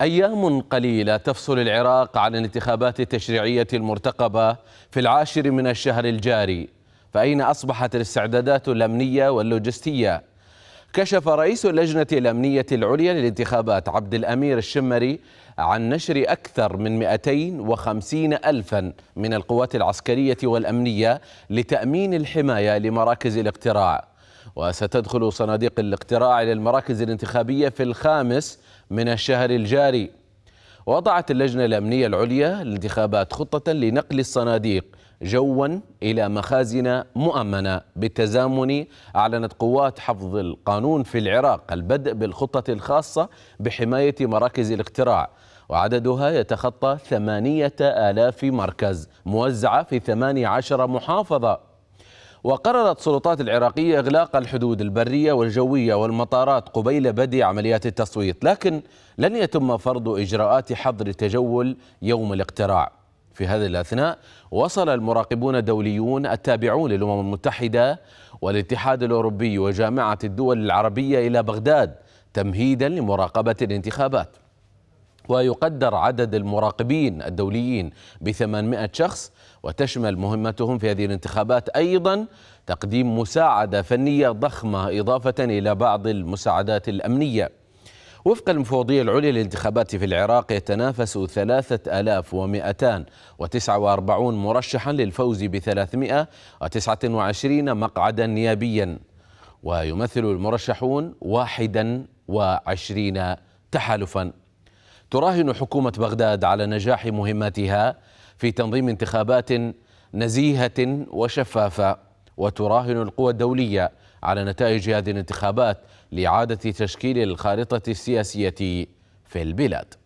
أيام قليلة تفصل العراق عن الانتخابات التشريعية المرتقبة في العاشر من الشهر الجاري فأين أصبحت الاستعدادات الأمنية واللوجستية؟ كشف رئيس اللجنة الأمنية العليا للانتخابات عبد الأمير الشمري عن نشر أكثر من 250 ألفا من القوات العسكرية والأمنية لتأمين الحماية لمراكز الاقتراع وستدخل صناديق الاقتراع إلى المراكز الانتخابية في الخامس من الشهر الجاري وضعت اللجنة الأمنية العليا للانتخابات خطة لنقل الصناديق جوا إلى مخازن مؤمنة بالتزامن أعلنت قوات حفظ القانون في العراق البدء بالخطة الخاصة بحماية مراكز الاقتراع وعددها يتخطى ثمانية آلاف مركز موزعة في ثماني عشر محافظة وقررت السلطات العراقية إغلاق الحدود البرية والجوية والمطارات قبيل بدء عمليات التصويت لكن لن يتم فرض إجراءات حظر التجول يوم الاقتراع في هذا الأثناء وصل المراقبون الدوليون التابعون للأمم المتحدة والاتحاد الأوروبي وجامعة الدول العربية إلى بغداد تمهيدا لمراقبة الانتخابات ويقدر عدد المراقبين الدوليين ب 800 شخص وتشمل مهمتهم في هذه الانتخابات أيضا تقديم مساعدة فنية ضخمة إضافة إلى بعض المساعدات الأمنية وفق المفوضية العليا للانتخابات في العراق يتنافس 3249 مرشحا للفوز ب 329 مقعدا نيابيا ويمثل المرشحون 21 تحالفا تراهن حكومة بغداد على نجاح مهمتها في تنظيم انتخابات نزيهة وشفافة وتراهن القوى الدولية على نتائج هذه الانتخابات لإعادة تشكيل الخارطة السياسية في البلاد